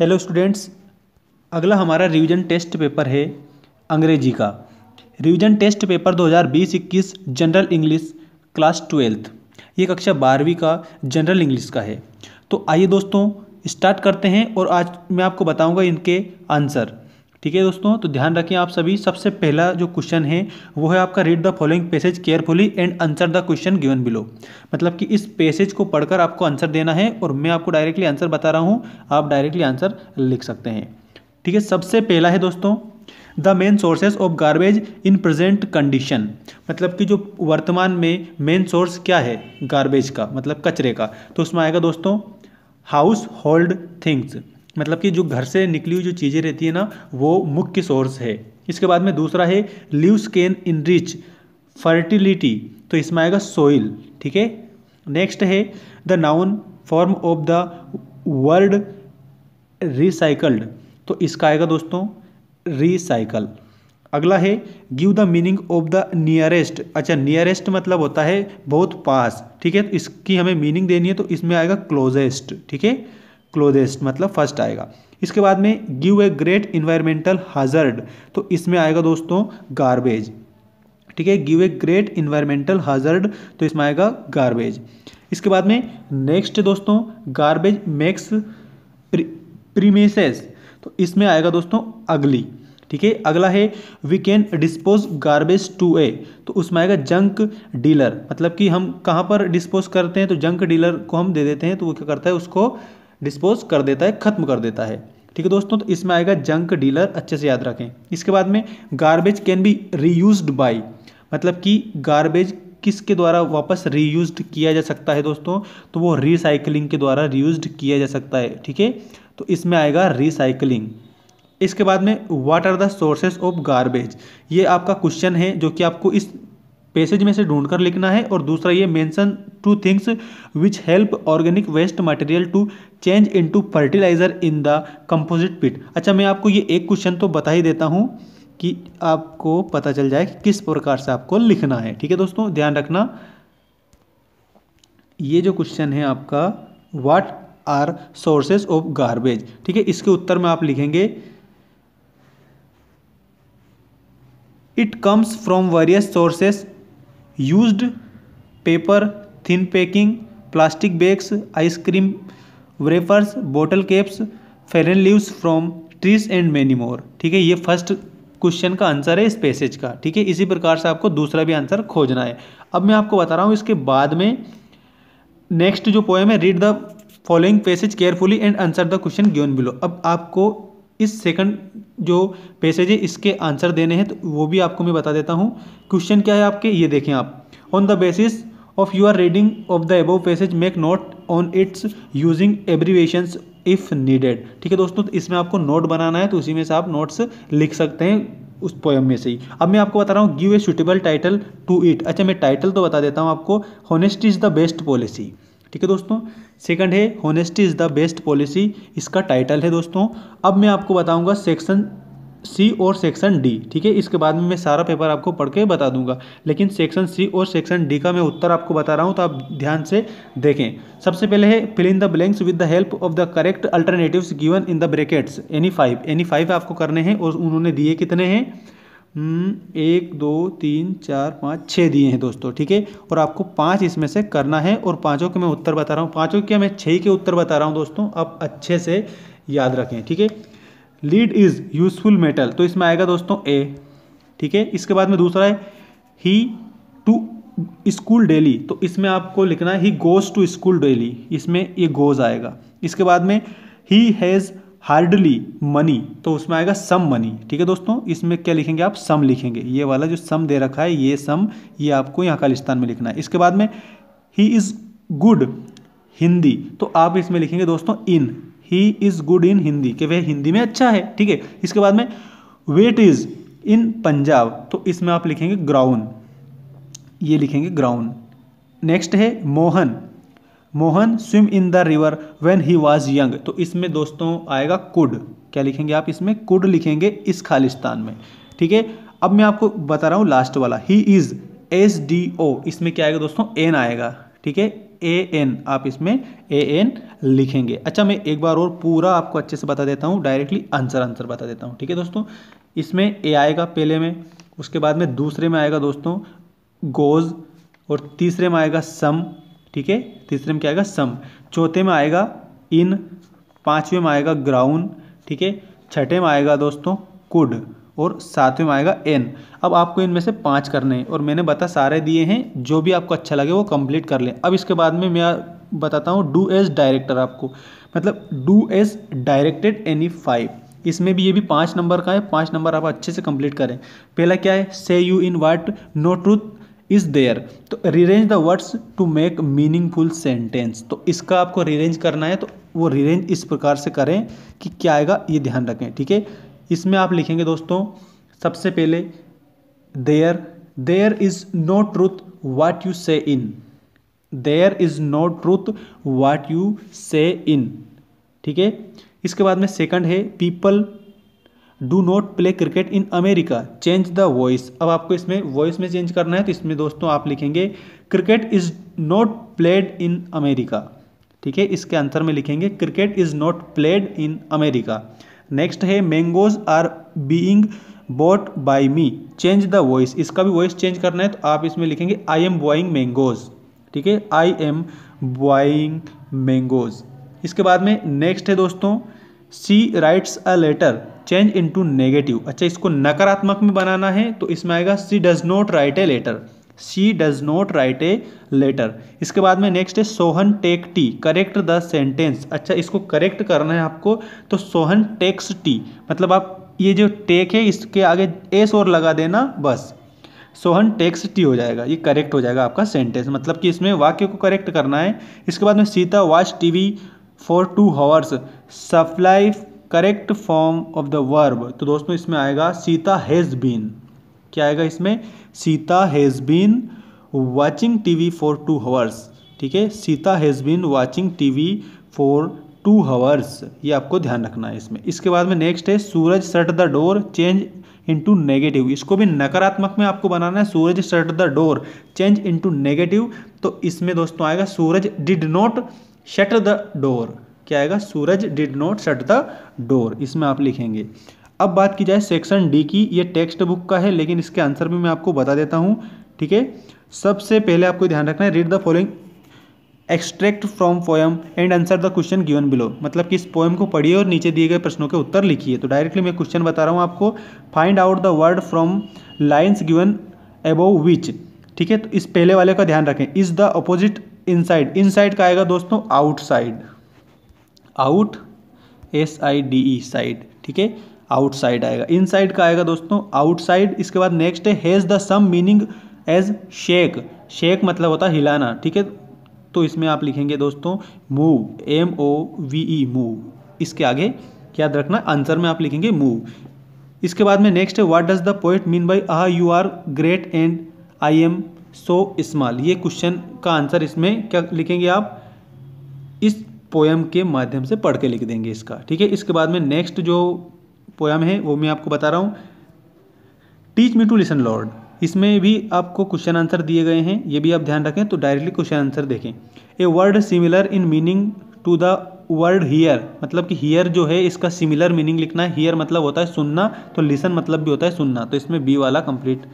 hello students अगला हमारा revision test paper है अंग्रेजी का revision test paper 2020-21 general English class twelfth ये कक्षा बारहवीं का जनरल इंग्लिश का है तो आइए दोस्तों स्टार्ट करते हैं और आज मैं आपको बताऊंगा इनके आंसर ठीक है दोस्तों तो ध्यान रखिए आप सभी सबसे पहला जो क्वेश्चन है वो है आपका read the following passage carefully and answer the question given below मतलब कि इस पैसेज को पढ़कर आपको आंसर देना है और मैं आपको डायरेक्टली आंसर बता रहा हूँ आप डायरेक्टली आंसर लिख सकते हैं ठीक है सबसे पहला है दोस्तों the main sources of garbage in present condition मतलब कि जो वर्तमान में मेन सोर्स क्या है गार्बेज का मतलब कचरे का तो उसमें आएगा दोस्तों हाउस होल्ड थिंग्स मतलब कि जो घर से निकली हुई जो चीज़ें रहती है ना वो मुख्य सोर्स है इसके बाद में दूसरा है लीव्स कैन इनरिच फर्टिलिटी तो इसमें आएगा सोइल ठीक है नेक्स्ट है the noun form of the word recycled तो इसका आएगा दोस्तों रिसाइकल अगला है give the meaning of the nearest अच्छा नियरेस्ट मतलब होता है बहुत पास ठीक है तो इसकी हमें मीनिंग देनी है तो इसमें आएगा क्लोजेस्ट ठीक है क्लोजेस्ट मतलब फर्स्ट आएगा इसके बाद में give a great environmental hazard तो इसमें आएगा दोस्तों गार्बेज ठीक है give a great environmental hazard तो इसमें आएगा गार्बेज इसके बाद में नेक्स्ट दोस्तों गार्बेज मेक्स प्रीमेसेस तो इसमें आएगा दोस्तों अगली ठीक है अगला है we can dispose garbage to a तो उसमें आएगा जंक डीलर मतलब कि हम कहाँ पर डिस्पोज करते हैं तो जंक डीलर को हम दे देते हैं तो वो क्या करता है उसको डिस्पोज कर देता है खत्म कर देता है ठीक है दोस्तों तो इसमें आएगा जंक डीलर अच्छे से याद रखें इसके बाद में garbage can be reuse by मतलब कि गार्बेज किसके द्वारा वापस रीयूज किया जा सकता है दोस्तों तो वो रिसाइकलिंग के द्वारा रीयूज किया जा सकता है ठीक है तो इसमें आएगा रिसाइकलिंग इसके बाद में what are the sources of garbage ये आपका क्वेश्चन है जो कि आपको इस पैसेज में से ढूंढकर लिखना है और दूसरा ये mention two things which help organic waste material to change into fertiliser in the composite pit अच्छा मैं आपको ये एक क्वेश्चन तो बता ही देता हूँ कि आपको पता चल जाए कि किस प्रकार से आपको लिखना है ठीक है दोस्तों ध्यान रखना ये जो क्वेश्चन है आपका what are sources of garbage ठीक है इसके उत्तर में आप लिखेंगे it comes from various sources used paper thin packing plastic bags ice cream wafers bottle caps fallen leaves from trees and many more ठीक है ये फर्स्ट क्वेश्चन का आंसर है इस पैसेज का ठीक है इसी प्रकार से आपको दूसरा भी आंसर खोजना है अब मैं आपको बता रहा हूँ इसके बाद में नेक्स्ट जो पोएम है read the following passage carefully and answer the question given below अब आपको इस सेकंड जो पैसेज है इसके आंसर देने हैं तो वो भी आपको मैं बता देता हूँ क्वेश्चन क्या है आपके ये देखें आप on the basis of your reading of the above passage make note on its using abbreviations if needed ठीक है दोस्तों तो इसमें आपको नोट बनाना है तो उसी में से आप नोट्स लिख सकते हैं उस पोएम में से ही अब मैं आपको बता रहा हूँ give a suitable title to it अच्छा मैं टाइटल तो बता देता हूँ आपको honest is the best policy ठीक है दोस्तों सेकंड है honesty is the best policy इसका टाइटल है दोस्तों अब मैं आपको बताऊंगा सेक्शन सी और सेक्शन डी ठीक है इसके बाद में मैं सारा पेपर आपको पढ़ के बता दूंगा लेकिन सेक्शन सी और सेक्शन डी का मैं उत्तर आपको बता रहा हूँ तो आप ध्यान से देखें सबसे पहले है fill in the blanks with the help of the correct alternatives given in the brackets any five any five आपको करने हैं और उन्होंने दिए कितने हैं हम्म, एक दो तीन चार पाँच छः दिए हैं दोस्तों ठीक है और आपको पाँच इसमें से करना है और पाँचों के मैं उत्तर बता रहा हूँ पाँचों के मैं छः के उत्तर बता रहा हूँ दोस्तों आप अच्छे से याद रखें ठीक है लीड इज़ यूजफुल मेटल तो इसमें आएगा दोस्तों ए ठीक है इसके बाद में दूसरा है ही टू स्कूल डेली तो इसमें आपको लिखना है he goes to school daily इसमें ये गोज़ आएगा इसके बाद में ही हैज़ हार्डली मनी तो उसमें आएगा सम मनी ठीक है दोस्तों इसमें क्या लिखेंगे आप सम लिखेंगे ये वाला जो सम दे रखा है ये सम ये आपको यहाँ खालिस्तान में लिखना है इसके बाद में ही इज़ गुड हिंदी तो आप इसमें लिखेंगे दोस्तों in he is good in Hindi कि वह हिंदी में अच्छा है ठीक है इसके बाद में वेट इज़ इन पंजाब तो इसमें आप लिखेंगे ग्राउन ये लिखेंगे ग्राउन नेक्स्ट है Mohan Mohan swim in the river when he was young तो इसमें दोस्तों आएगा कुड क्या लिखेंगे आप इसमें कुड लिखेंगे इस खालिस्तान में ठीक है अब मैं आपको बता रहा हूँ लास्ट वाला he is S D O इसमें क्या आएगा दोस्तों एन आएगा ठीक है ए एन आप इसमें ए एन लिखेंगे अच्छा मैं एक बार और पूरा आपको अच्छे से बता देता हूँ डायरेक्टली आंसर आंसर बता देता हूँ ठीक है दोस्तों इसमें ए आएगा पहले में उसके बाद में दूसरे में आएगा दोस्तों गोज और तीसरे में आएगा सम ठीक है तीसरे में क्या आएगा सम चौथे में आएगा इन पाँचवें में आएगा ग्राउंड ठीक है छठे में आएगा दोस्तों कुड और सातवें में आएगा एन अब आपको इनमें से पाँच करने हैं और मैंने बता सारे दिए हैं जो भी आपको अच्छा लगे वो कंप्लीट कर लें अब इसके बाद में मैं बताता हूँ डू एज डायरेक्टर आपको मतलब do as directed any five इसमें भी ये भी पाँच नंबर का है पाँच नंबर आप अच्छे से कंप्लीट करें पहला क्या है say you in what no truth is there तो rearrange the words to make meaningful sentence तो इसका आपको रिरेंज करना है तो वो रिरेंज इस प्रकार से करें कि क्या आएगा ये ध्यान रखें ठीक है इसमें आप लिखेंगे दोस्तों सबसे पहले there there is no truth what you say in there is no truth what you say in ठीक है इसके बाद में सेकंड है people do not play cricket in America change the voice अब आपको इसमें वॉइस में चेंज करना है तो इसमें दोस्तों आप लिखेंगे cricket is not played in America ठीक है इसके आंसर में लिखेंगे cricket is not played in America next है mangoes are being bought by me change the voice इसका भी वॉइस चेंज करना है तो आप इसमें लिखेंगे आई एम बॉइंग मैंगोज ठीक है आई एम बॉइंग मैंगोज इसके बाद में नेक्स्ट है दोस्तों she writes a letter change into negative अच्छा इसको नकारात्मक में बनाना है तो इसमें आएगा she does not write a letter she does not write a letter इसके बाद में नेक्स्ट है Sohan take tea correct the sentence अच्छा इसको करेक्ट करना है आपको तो सोहन टेक्स टी मतलब आप ये जो टेक है इसके आगे एस और लगा देना बस सोहन टेक्स टी हो जाएगा ये करेक्ट हो जाएगा आपका सेंटेंस मतलब कि इसमें वाक्य को करेक्ट करना है इसके बाद में Sita watch TV for two hours supply correct form of the verb तो दोस्तों इसमें आएगा सीता हैज़ बीन क्या आएगा इसमें Sita has been watching TV for two hours ठीक है Sita has been watching TV for two hours ये आपको ध्यान रखना है इसमें इसके बाद में नेक्स्ट है Suraj shut the door change into negative इसको भी नकारात्मक में आपको बनाना है Suraj shut the door change into negative तो इसमें दोस्तों आएगा Suraj did not shut the door क्या आएगा Suraj did not shut the door इसमें आप लिखेंगे अब बात की जाए सेक्शन डी की ये टेक्स्ट बुक का है लेकिन इसके आंसर भी मैं आपको बता देता हूँ ठीक है सबसे पहले आपको ध्यान रखना है read the following extract from poem and answer the question given below मतलब कि इस पोएम को पढ़िए और नीचे दिए गए प्रश्नों के उत्तर लिखिए तो डायरेक्टली मैं क्वेश्चन बता रहा हूँ आपको find out the word from lines given above which ठीक है तो इस पहले वाले का ध्यान रखें is the opposite inside inside का आएगा दोस्तों outside out S I D E side ठीक है आउटसाइड आएगा इनसाइड का आएगा दोस्तों आउटसाइड इसके बाद नेक्स्ट है has the same meaning as shake shake मतलब होता है हिलाना ठीक है तो इसमें आप लिखेंगे दोस्तों move M O V E move इसके आगे याद रखना आंसर में आप लिखेंगे मूव इसके बाद में नेक्स्ट है what does the poet mean by ah you are great and I am so small ये क्वेश्चन का आंसर इसमें क्या लिखेंगे आप इस पोएम के माध्यम से पढ़ के लिख देंगे इसका ठीक है इसके बाद में नेक्स्ट जो पोएम है वो मैं आपको बता रहा हूँ teach me to listen lord इसमें भी आपको क्वेश्चन आंसर दिए गए हैं ये भी आप ध्यान रखें तो डायरेक्टली क्वेश्चन आंसर देखें a word similar in meaning to the word hear मतलब कि हीयर जो है इसका सिमिलर मीनिंग लिखना है हीयर मतलब होता है सुनना तो लिसन मतलब भी होता है सुनना तो इसमें बी वाला कंप्लीट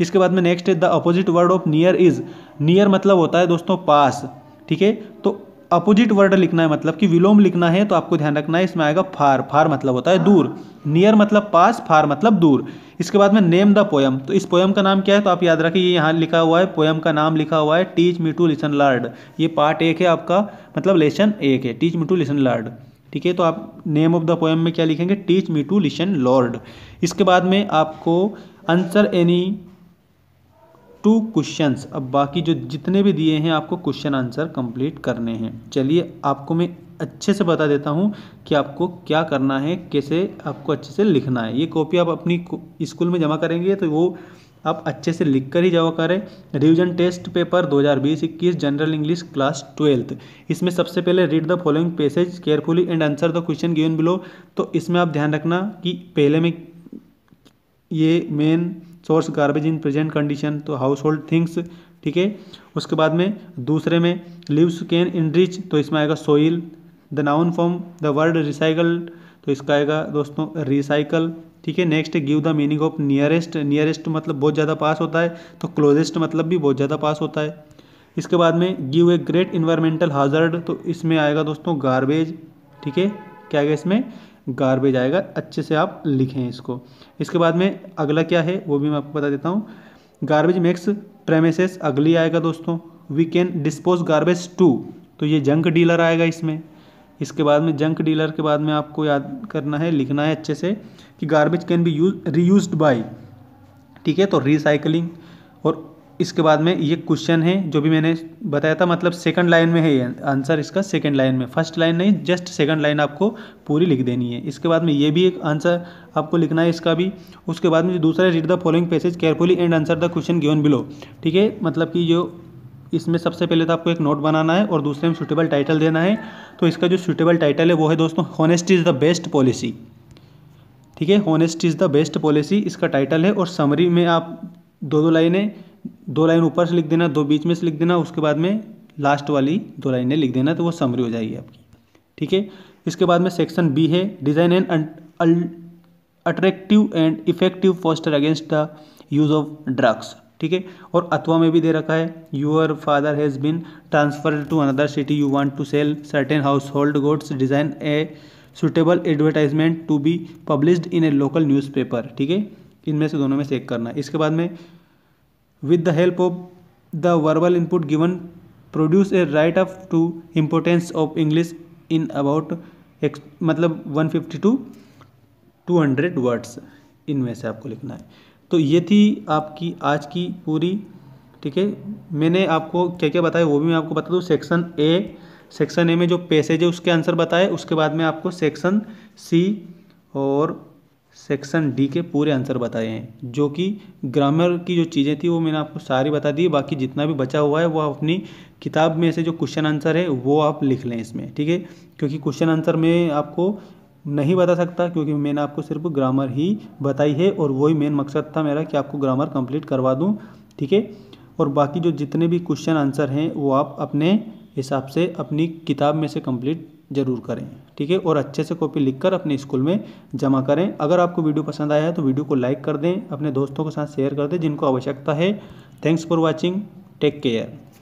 इसके बाद में नेक्स्ट है the opposite word of near is near मतलब होता है दोस्तों पास ठीक है तो अपोजिट वर्ड लिखना है मतलब कि विलोम लिखना है तो आपको ध्यान रखना है इसमें आएगा फार फार मतलब होता है दूर नियर मतलब पास फार मतलब दूर इसके बाद में नेम द पोयम तो इस पोयम का नाम क्या है तो आप याद रखें ये यहाँ लिखा हुआ है पोयम का नाम लिखा हुआ है teach me to listen lord ये पार्ट एक है आपका मतलब लेसन एक है teach me to listen lord ठीक है तो आप नेम ऑफ द पोयम में क्या लिखेंगे teach me to listen lord इसके बाद में आपको आंसर एनी टू क्वेश्चंस अब बाकी जो जितने भी दिए हैं आपको क्वेश्चन आंसर कंप्लीट करने हैं चलिए आपको मैं अच्छे से बता देता हूँ कि आपको क्या करना है कैसे आपको अच्छे से लिखना है ये कॉपी आप अपनी स्कूल में जमा करेंगे तो वो आप अच्छे से लिख कर ही जमा करें रिविजन टेस्ट पेपर दो हज़ार जनरल इंग्लिश क्लास ट्वेल्थ इसमें सबसे पहले read the following passage carefully and answer the question given below तो इसमें आप ध्यान रखना कि पहले में ये main source garbage in present condition तो हाउस होल्ड थिंग्स ठीक है उसके बाद में दूसरे में लिव्स कैन इनरिच तो इसमें आएगा soil the noun form the word recycle तो इसका आएगा दोस्तों रिसाइकल ठीक है next give the meaning of nearest nearest मतलब बहुत ज़्यादा पास होता है तो क्लोजेस्ट मतलब भी बहुत ज़्यादा पास होता है इसके बाद में give a great environmental hazard तो इसमें आएगा दोस्तों गार्बेज ठीक है क्या आएगा इसमें गार्बेज आएगा अच्छे से आप लिखें इसको इसके बाद में अगला क्या है वो भी मैं आपको बता देता हूँ गार्बेज मेक्स प्रेमेसेस अगली आएगा दोस्तों we can dispose garbage to तो ये जंक डीलर आएगा इसमें इसके बाद में जंक डीलर के बाद में आपको याद करना है लिखना है अच्छे से कि garbage can be use reuse by ठीक है तो रिसाइकलिंग और इसके बाद में ये क्वेश्चन है जो भी मैंने बताया था मतलब सेकंड लाइन में है ये आंसर इसका सेकंड लाइन में फर्स्ट लाइन नहीं जस्ट सेकंड लाइन आपको पूरी लिख देनी है इसके बाद में ये भी एक आंसर आपको लिखना है इसका भी उसके बाद में जो दूसरा read the following passage carefully and answer the question given below ठीक है मतलब कि जो इसमें सबसे पहले तो आपको एक नोट बनाना है और दूसरे में सुटेबल टाइटल देना है तो इसका जो सुटेबल टाइटल है वो है दोस्तों honest is the best policy ठीक है honest is the best policy इसका टाइटल है और समरी में आप दो दो लाइनें दो लाइन ऊपर से लिख देना दो बीच में से लिख देना उसके बाद में लास्ट वाली दो लाइनें लिख देना तो वो समरी हो जाएगी आपकी ठीक है इसके बाद में सेक्शन बी है design and attractive and effective poster against the use of drugs ठीक है और अथवा में भी दे रखा है your father has been transfer to another city you want to sell certain household goods design a suitable advertisement to be published in a local newspaper ठीक है इनमें से दोनों में से एक करना इसके बाद में with the help of the verbal input given produce a write up to importance of english in about मतलब 150 टू 200 वर्ड्स इनमें से आपको लिखना है तो ये थी आपकी आज की पूरी ठीक है मैंने आपको क्या क्या बताया वो भी मैं आपको बता दूँ सेक्शन ए सेक्शन ए में जो पैसेज है उसके आंसर बताए उसके बाद में आपको सेक्शन सी और सेक्शन डी के पूरे आंसर बताए हैं जो कि ग्रामर की जो चीज़ें थी वो मैंने आपको सारी बता दी बाकी जितना भी बचा हुआ है वो आप अपनी किताब में से जो क्वेश्चन आंसर है वो आप लिख लें इसमें ठीक है क्योंकि क्वेश्चन आंसर में आपको नहीं बता सकता क्योंकि मैंने आपको सिर्फ ग्रामर ही बताई है और वही मेन मकसद था मेरा कि आपको ग्रामर कंप्लीट करवा दूँ ठीक है और बाकी जो जितने भी क्वेश्चन आंसर हैं वो आप अपने हिसाब से अपनी किताब में से कंप्लीट ज़रूर करें ठीक है और अच्छे से कॉपी लिखकर अपने स्कूल में जमा करें अगर आपको वीडियो पसंद आया है तो वीडियो को लाइक कर दें अपने दोस्तों के साथ शेयर कर दें जिनको आवश्यकता है thanks for watching take care